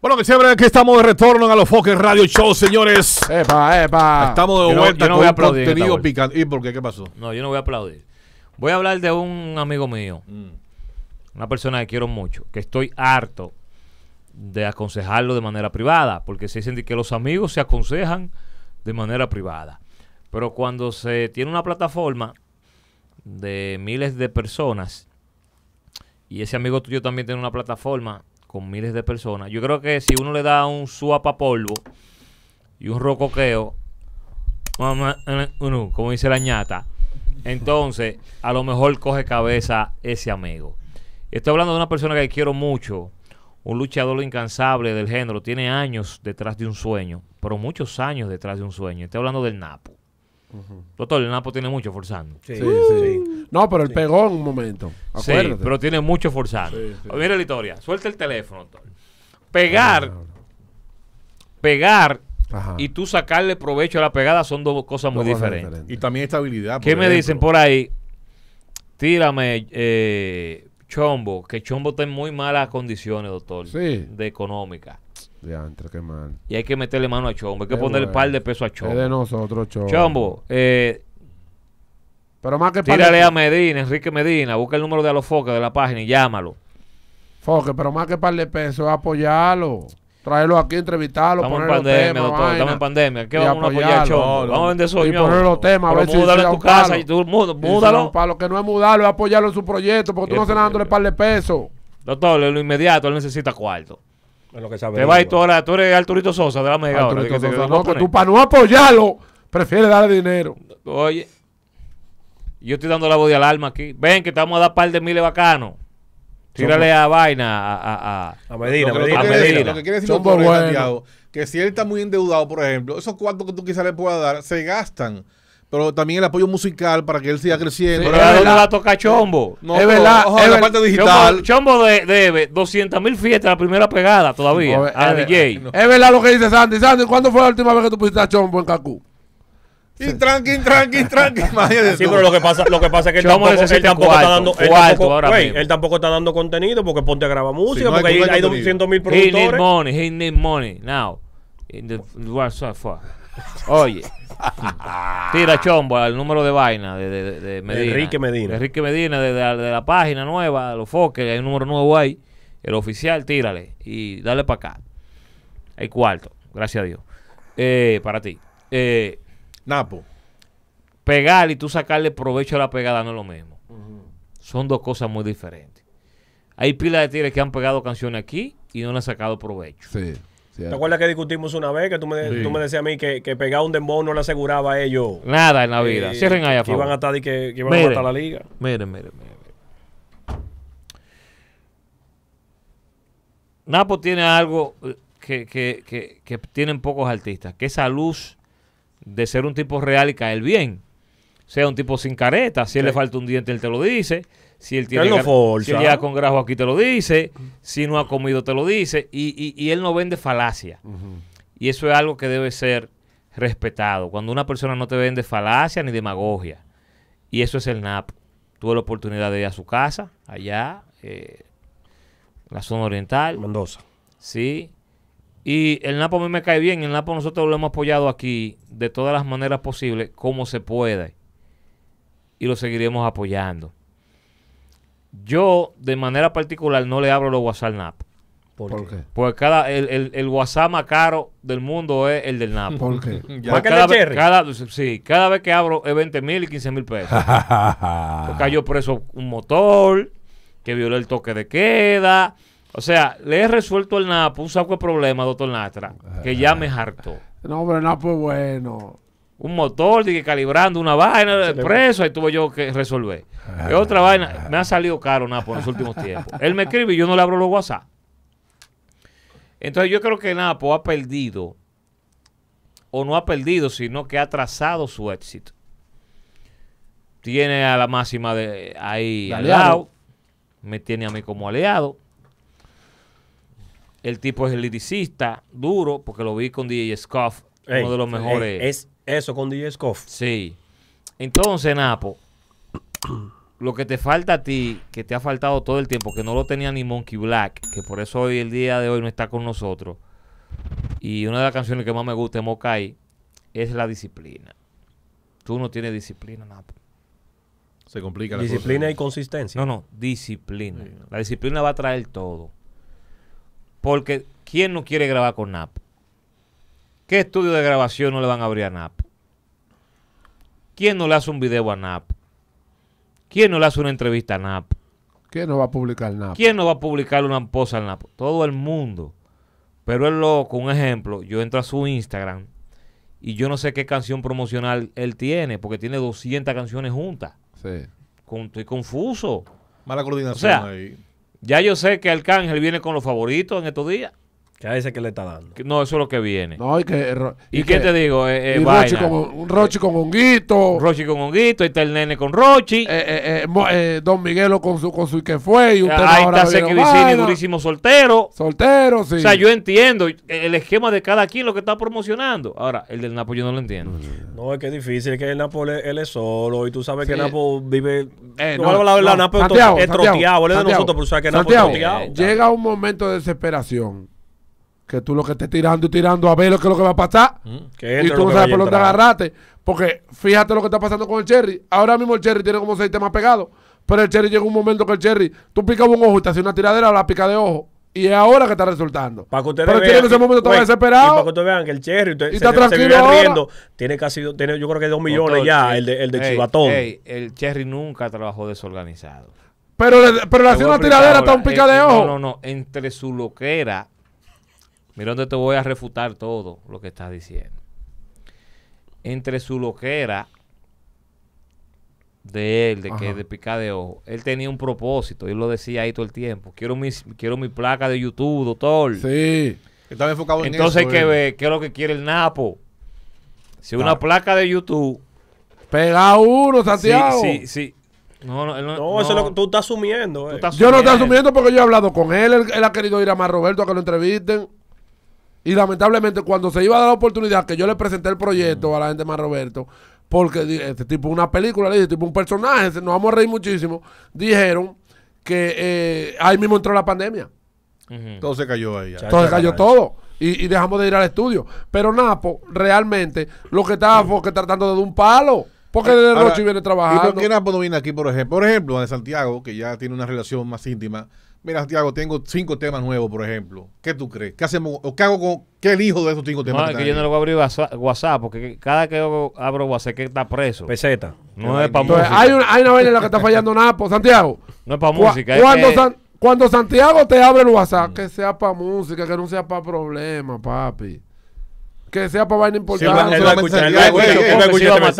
Bueno, que siempre que estamos de retorno a los Foques Radio Show, señores. Epa, epa. Estamos de vuelta voy a aplaudir contenido picante. ¿Y por qué? ¿Qué pasó? No, yo no voy a aplaudir. Voy a hablar de un amigo mío, mm. una persona que quiero mucho, que estoy harto de aconsejarlo de manera privada, porque se dice que los amigos se aconsejan de manera privada. Pero cuando se tiene una plataforma de miles de personas y ese amigo tuyo también tiene una plataforma con miles de personas. Yo creo que si uno le da un suapa polvo y un rocoqueo, como dice la ñata, entonces a lo mejor coge cabeza ese amigo. Estoy hablando de una persona que quiero mucho, un luchador incansable del género, tiene años detrás de un sueño, pero muchos años detrás de un sueño. Estoy hablando del Napo. Doctor, el Napo tiene mucho forzando. Sí, sí. No, pero el pegó en un momento. Sí, pero tiene mucho forzando. Mira la historia. Suelta el teléfono, doctor Pegar. Pegar y tú sacarle provecho a la pegada son dos cosas muy diferentes. Y también estabilidad. ¿Qué me dicen por ahí? Tírame, eh, Chombo, que Chombo está en muy malas condiciones, doctor, de económica qué mal. Y hay que meterle mano a Chombo. Hay que ponerle un par de peso a Chombo. Es de nosotros, Chombo. Eh, pero más que Tírale de... a Medina, Enrique Medina. Busca el número de Alofoca de la página y llámalo. Foque, pero más que par de pesos, apoyarlo. Tráelo aquí, entrevistarlo. Estamos en pandemia, doctor. Estamos en pandemia. vamos a apoyar, vamos a vender sueños Y ponerle los temas. a ver múdalo en tu casa. múdalo. Para lo que no es mudarlo, es apoyarlo en su proyecto. Porque tú no estás dándole par de pesos. Doctor, en lo inmediato él necesita cuarto lo que sabe. Te va y toda la, tú eres Arturito Sosa de la Mega. Ahora, no, tú para no apoyarlo, prefieres darle dinero. Oye, yo estoy dando la voz de alarma aquí. Ven que estamos a dar par de miles bacanos. Tírale a vaina, a, a, a, Medina. Lo que, que quiere decir que si él está muy endeudado, por ejemplo, esos cuantos que tú quizás le puedas dar se gastan pero también el apoyo musical para que él siga creciendo. Sí, pero es verdad, no la toca Chombo. es verdad. es la parte digital. Chombo, debe 200 mil fiestas, la primera pegada todavía es, eh, DJ. Es verdad lo que dice Sandy. Sandy, ¿cuándo fue la última vez que tú pusiste a Chombo en Kaku? Y tranqui, tranqui, tranqui. sí, pero lo que pasa, lo que pasa es que él Chombo tampoco, él tampoco cuarto, está dando. Él tampoco, está dando contenido porque ponte a grabar música, porque hay, hay 200 mil productores. He need money, he need money now. Oye. Tira chombo al número de vaina de, Medina. Enrique Medina. Enrique Medina, de, la página nueva, los foques, hay un número nuevo ahí. El oficial, tírale y dale para acá. El cuarto, gracias a Dios. Eh, para ti. Eh, Napo. Pegar y tú sacarle provecho a la pegada no es lo mismo. Son dos cosas muy diferentes. Hay pilas de tigres que han pegado canciones aquí y no le han sacado provecho. Sí. ¿Te acuerdas que discutimos una vez que tú me, decías a mí que, que pegar un dembow no le aseguraba a ellos? Nada en la vida. Eh, Cierren allá, Que iban a estar y que, iban a matar la liga. Miren, miren, miren. Napo tiene algo eh, que, tienen pocos artistas, que esa luz de ser un tipo real y caer bien. sea, un tipo sin careta, si él le falta un diente, él te lo dice. Si él, tiene, con grajo aquí te lo dice, si no ha comido te lo dice, y, él no vende falacia. Y eso es algo que debe ser respetado. Cuando una persona no te vende falacia ni demagogia, y eso es el NAP. Tuve la oportunidad de ir a su casa, allá, eh, la zona oriental. Mendoza. Sí. Y el NAPO a mí me cae bien. El NAPO nosotros lo hemos apoyado aquí de todas las maneras posibles, como se puede. Y lo seguiremos apoyando. Yo, de manera particular, no le abro los WhatsApp NAP. ¿Por, ¿Por qué? Porque cada, el, el, WhatsApp más caro del mundo es el del NAP. ¿Por qué? cada, cada vez que abro es 20 mil y 15 mil pesos. Porque cayó preso un motor, que violó el toque de queda. O sea, le he resuelto el NAP un saco de problemas, doctor Natra, que ya me hartó. No, pero el NAP es bueno un motor, dije, calibrando una vaina de preso, ahí tuve yo que resolver. Ah. Y otra vaina, me ha salido caro Napo, en los últimos tiempos. Él me escribe y yo no le abro los WhatsApp. Entonces yo creo que Napo ha perdido, o no ha perdido, sino que ha trazado su éxito. Tiene a la máxima de ahí al lado, me tiene a mí como aliado. El tipo es el liricista, duro, porque lo vi con DJ Scoff, uno de los mejores. Eso con DJ Scoff. Sí. Entonces, Napo, lo que te falta a ti, que te ha faltado todo el tiempo, que no lo tenía ni Monkey Black, que por eso hoy, el día de hoy, no está con nosotros. Y una de las canciones que más me gusta de Mokai es la disciplina. Tú no tienes disciplina, Napo. Se complica la Disciplina y consistencia. No, no, disciplina. La disciplina va a traer todo. Porque, ¿quién no quiere grabar con Napo? ¿Qué estudio de grabación no le van a abrir a NAP? ¿Quién no le hace un video a NAP? ¿Quién no le hace una entrevista a NAP? ¿Quién no va a publicar NAP? ¿Quién no va a publicar una posa al NAP? Todo el mundo. Pero es loco, un ejemplo, yo entro a su Instagram y yo no sé qué canción promocional él tiene, porque tiene 200 canciones juntas. Sí. estoy confuso. Mala coordinación o sea, Ya yo sé que Arcángel viene con los favoritos en estos días. Que a ese que le está dando. No, eso es lo que viene. No, y que. Eh, ¿Y, qué te digo? Eh, eh Rochi con, un Rochi con honguito. Rochi con honguito. Ahí está el nene con Rochi. Eh, don Miguelo con su, con su que fue. Y ahí está está Vicini, durísimo soltero. Soltero, sí. O sea, yo entiendo el esquema de cada quien lo que está promocionando. Ahora, el del Napo yo no lo entiendo. No, es que es difícil. que el Napo él es solo. Y tú sabes que el Napo vive. no, no, la Napo es troteado. Él es de nosotros, pero sabes que Napo es Llega un momento de desesperación que tú lo que estés tirando y tirando a ver lo que lo que va a pasar. Mm, y tú no sabes por dónde agarraste Porque fíjate lo que está pasando con el Cherry. Ahora mismo el Cherry tiene como seis temas pegados. Pero el Cherry llega un momento que el Cherry, tú picas un ojo y te hace una tiradera a la pica de ojo. Y es ahora que está resultando. Para que Pero Cherry en ese momento estaba desesperado. Y para que ustedes vean que el Cherry y está se, Tiene casi, yo creo que dos millones ya, el de, el de el Cherry nunca trabajó desorganizado. Pero, le hacía una tiradera hasta un pica eh, de eh, ojo. No, no, no. Entre su loquera Mira donde te voy a refutar todo lo que estás diciendo. Entre su loquera de él, de que de picar ojo, él tenía un propósito, él lo decía ahí todo el tiempo. Quiero mi, quiero mi placa de YouTube, doctor. Sí. Estaba enfocado en Entonces, hay que eh. ver ¿qué es lo que quiere el Napo? Si una ah. placa de YouTube. Pega uno, Santiago. Sí, sí, No, no, eso lo tú estás asumiendo. Eh. yo no estoy asumiendo porque yo he hablado con él, él. ha querido ir a más Roberto a que lo entrevisten. Y lamentablemente cuando se iba a dar la oportunidad que yo le presenté el proyecto a la gente más Roberto, porque este tipo una película, le dije, este tipo un personaje, nos vamos a reír muchísimo, dijeron que eh, ahí mismo entró la pandemia. Todo se cayó ahí. Todo se cayó todo. Y, dejamos de ir al estudio. Pero Napo, realmente, lo que estaba fue que tratando de dar un palo. Porque de noche viene trabajando. ¿Y por qué Napo no viene aquí, por ejemplo? Por ejemplo, de Santiago, que ya tiene una relación más íntima Mira, Santiago, tengo cinco temas nuevos, por ejemplo. ¿Qué tú crees? ¿Qué hago con qué elijo de esos cinco temas? No, que, es que yo no le voy a abrir WhatsApp, porque cada que yo abro WhatsApp que está preso. Peseta. No, es para música. Hay una, hay una vaina en la que está fallando Napo, Santiago. No es para música. Cuando, Santiago te abre el WhatsApp, mm. que sea para música, que no sea para problemas, papi. Que sea para vaina importante. él va a escuchar, a este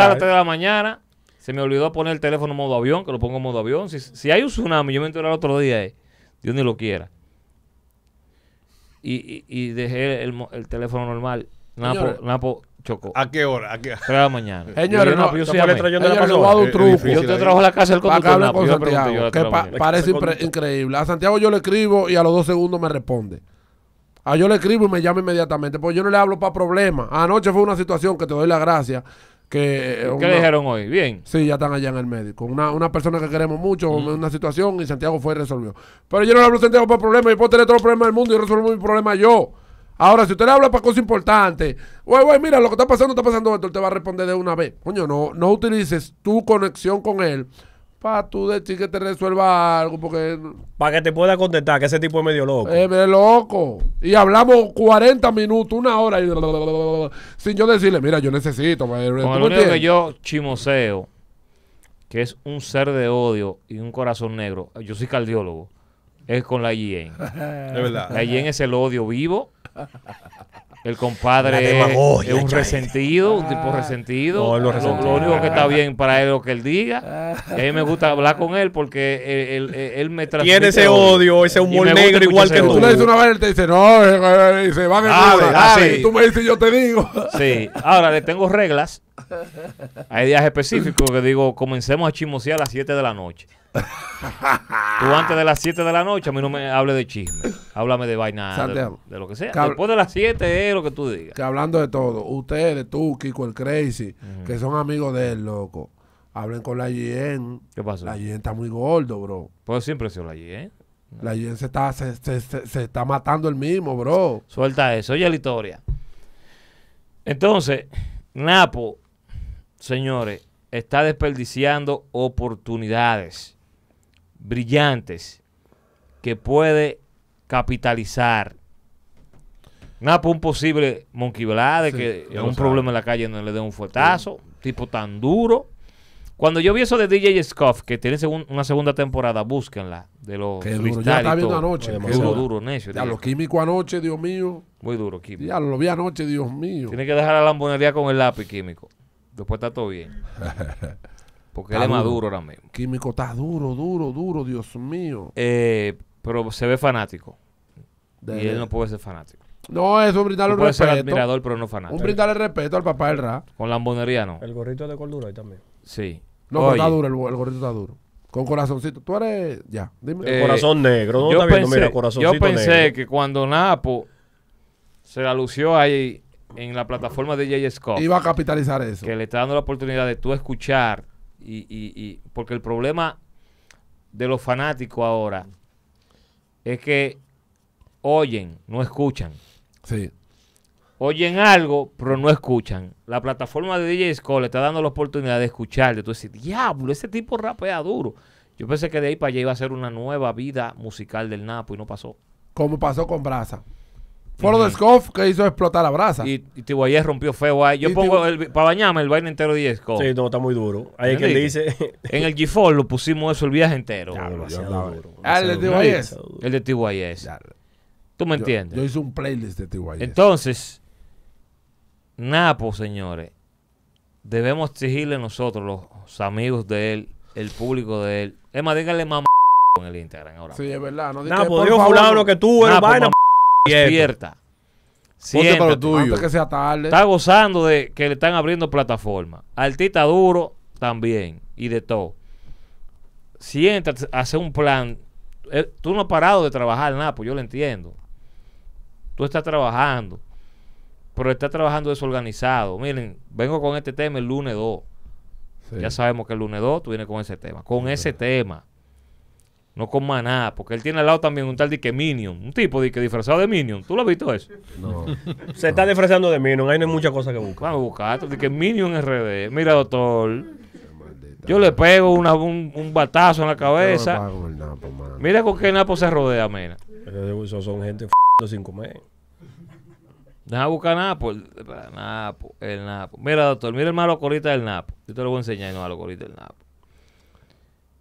a las 3 de la mañana. Se me olvidó poner el teléfono en modo avión, que lo pongo en modo avión. Si, hay un tsunami, yo me enteré el otro día. ahí. Eh, Dios ni lo quiera. Y, y, dejé el, el, teléfono normal. Napo, chocó. ¿A qué hora? ¿A qué hora? de la mañana. Eh, Señores, yo, te trajo eh, la casa del conductor. con Santiago, que parece increíble. A Santiago yo le escribo y a los dos segundos me responde. a ah, yo le escribo y me llama inmediatamente, porque yo no le hablo para problemas. Anoche fue una situación que te doy la gracia, que eh, ¿Qué le dijeron hoy? Bien. Sí, ya están allá en el médico. Una, persona que queremos mucho, mm. una situación, y Santiago fue y resolvió. Pero yo no le hablo a Santiago por problemas, yo puedo tener todos los problemas del mundo y resuelvo mi problema yo. Ahora, si usted le habla para cosas importantes, güey, güey, mira, lo que está pasando, está pasando esto, él te va a responder de una vez. Coño, no, no utilices tu conexión con él para tú decir que te resuelva algo, porque... Para que te pueda contestar, que ese tipo es medio loco. Es eh, medio loco. Y hablamos 40 minutos, una hora, sin yo decirle, mira, yo necesito... Pues, con lo único que yo chimoseo, que es un ser de odio y un corazón negro, yo soy cardiólogo, es con la IEN. es verdad. La IEN es el odio vivo el compadre es un resentido, un tipo ah. resentido. lo, único que está ah. bien para él es lo que él diga. Ah. a mí me gusta hablar con él porque él, me transmite. Tiene ese odio, ese humor negro igual que tú. Tú le dices una vez, él te dice, no, eh, eh, eh", se van a Tú me dices, yo te digo. Sí. Ahora le tengo reglas hay días específicos que digo, comencemos a chismosear a las 7 de la noche. Tú antes de las 7 de la noche, a mí no me hables de chisme. Háblame de vaina, de, lo que sea. Después de las 7 es lo que tú digas. Que hablando de todo, ustedes, tú, Kiko, el Crazy, que son amigos de él, loco, hablen con la Yen. ¿Qué pasó? La Yen está muy gordo, bro. Pues siempre ha sido la Yen. La Yen se está, se, se está matando el mismo, bro. Suelta eso. Oye la historia. Entonces, Napo, señores, está desperdiciando oportunidades brillantes que puede capitalizar. Napo, un posible Monkey Blade, que un problema en la calle no le dé un fuetazo, tipo tan duro. Cuando yo vi eso de DJ Scoff, que tiene una segunda temporada, búsquenla de duro, ya viendo anoche. duro, duro, necio. lo químico anoche, Dios mío. Muy duro, químico. Ya, lo vi anoche, Dios mío. Tiene que dejar la lambonería con el lápiz químico. Después está todo bien. Porque él es más duro ahora mismo. Químico está duro, duro, duro, Dios mío. Eh, pero se ve fanático. Y él no puede ser fanático. No, eso brindarle respeto. Puede ser admirador, pero no fanático. Un brindarle respeto al papá del rap Con lambonería no. El gorrito de cordura ahí también. Sí. No, está duro, el gorrito está duro. Con corazoncito. Tú eres. Ya, dime. corazón eh, negro. No yo pensé, yo pensé que cuando Napo se la lució ahí en la plataforma de J. Scott. Iba a capitalizar eso. Que le está dando la oportunidad de tú escuchar. Y, porque el problema de los fanáticos ahora es que oyen, no escuchan. Sí oyen algo, pero no escuchan. La plataforma de DJ School le está dando la oportunidad de escucharle. Entonces, tú diablo, ese tipo rapea duro. Yo pensé que de ahí para allá iba a ser una nueva vida musical del Napo y no pasó. Como pasó con Brasa. Fue lo de Scoff que hizo explotar a brasa. Y, y e rompió feo ahí. Yo pongo e para bañarme el baile entero de Scoff. Sí, no, está muy duro. Ahí que dice. en el G4 lo pusimos eso el viaje entero. Ah, el de T.Y.S. E. El de T.Y.S. Tú me entiendes. Yo hice un playlist de T.Y.S. Entonces, Napo, pues, señores, debemos exigirle nosotros, los amigos de él, el público de él. Es más, díganle mamá en el Instagram ahora. Sí, es verdad. No, Napo, Dios pues, fulano que tú eres pues, vaina. Despierta. Siéntate, lo tuyo. que sea tarde. Está gozando de que le están abriendo plataforma. Artista duro también y de todo. Siéntate, hace un plan. Eh, tú no has parado de trabajar, Napo, yo lo entiendo. Tú estás trabajando pero está trabajando desorganizado. Miren, vengo con este tema el lunes 2. Ya sabemos que el lunes 2 tú vienes con ese tema. Con ese tema. No con maná, porque él tiene al lado también un tal dique Minion, un tipo de que disfrazado de Minion. ¿Tú lo has visto eso? No. Se está disfrazando de Minion, ahí no hay muchas cosas que buscar. Vamos a buscar, dique Minion RD. Mira, doctor. Yo le pego un, batazo en la cabeza. Mira con qué Napo se rodea, mena. Son gente sin comer. Deja buscar Napo. El, Napo, el Napo. Mira, doctor, mira el malo Corita del Napo. Yo te lo voy a enseñar el malo corita del Napo.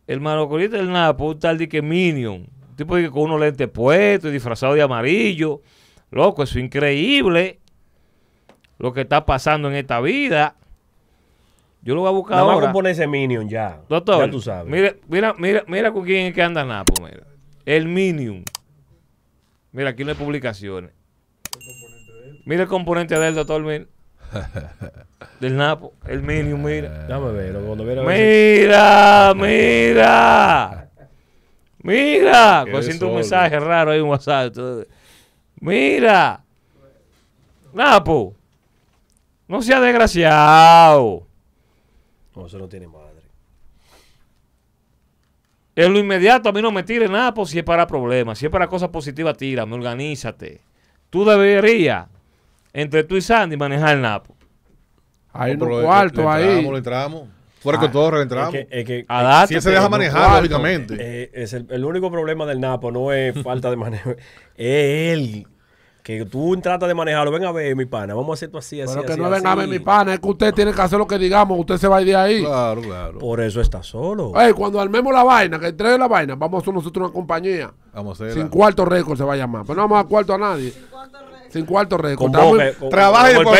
El malo Corita del Napo, un tal de que Minion. Un tipo de que con unos lentes puestos y disfrazado de amarillo. Loco, eso es increíble. Lo que está pasando en esta vida. Yo lo voy a buscar ahora. Vamos a ese Minion ya. Doctor, ya tú sabes. Mira, mira, mira, mira con quién es que anda Napo, mira. El Minion. Mira, aquí no hay publicaciones. Mira el componente del doctor, Del Napo, el Minium, mira. Dame Mira, mira. Mira. siento un mensaje raro ahí, un WhatsApp. Mira. Napo. No sea desgraciado. No, eso no tiene madre. En lo inmediato a mí no me tire Napo si es para problemas, si es para cosas positivas, tírame, organízate. Tú deberías entre tú y Sandy manejar el Napo. Hay no, ahí. Le entramos, le entramos. Fuera con ah, todo, reentramos. Es que, se deja manejar, lógicamente. Eh, eh, es el, único problema del Napo no es falta de manejo, es él. Que tú tratas de manejarlo, ven a ver, mi pana, vamos a hacer esto así, así. Pero que no venga a ver, mi pana, es que usted tiene que hacer lo que digamos, usted se va a ir de ahí. Claro, claro. Por eso está solo. cuando armemos la vaina, que entre la vaina, vamos a nosotros una compañía. Vamos a hacer. Sin cuarto récord se va a llamar. Pero no vamos a cuarto a nadie. Sin cuarto récord. Sin cuarto récord. Trabaja con,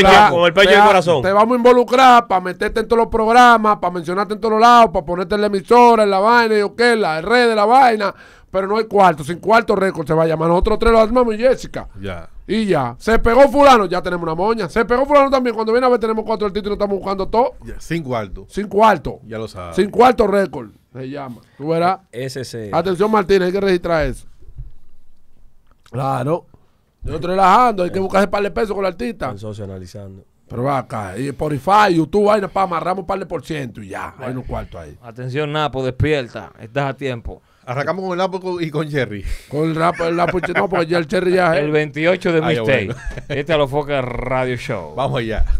el pecho y corazón. Te vamos a involucrar para meterte en todos los programas, para mencionarte en todos los lados, para ponerte en la emisora, en la vaina, y qué, la red de la vaina. Pero no hay cuarto, sin cuarto récord se va a llamar. Nosotros tres lo armamos y Jessica. Ya. Y ya. Se pegó fulano, ya tenemos una moña. Se pegó fulano también. Cuando viene a ver tenemos cuatro título y estamos buscando todo. Ya, sin cuarto. Sin cuarto. Ya lo sabes. Sin cuarto récord se llama. Tú verás. ese Atención Martínez, hay que registrar eso. Claro. Yo estoy relajando, hay que buscar ese par de pesos con el artista. El analizando. Pero va acá, y Spotify, YouTube, vaina, para amarramos un par de por ciento y ya, hay un cuarto ahí. Atención, Napo, despierta, estás a tiempo. Arrancamos con el Napo y con Jerry. Con el Napo, el Napo, no, porque ya el Jerry ya es. El 28 de Mistake. Este es lo foca Radio Show. Vamos allá.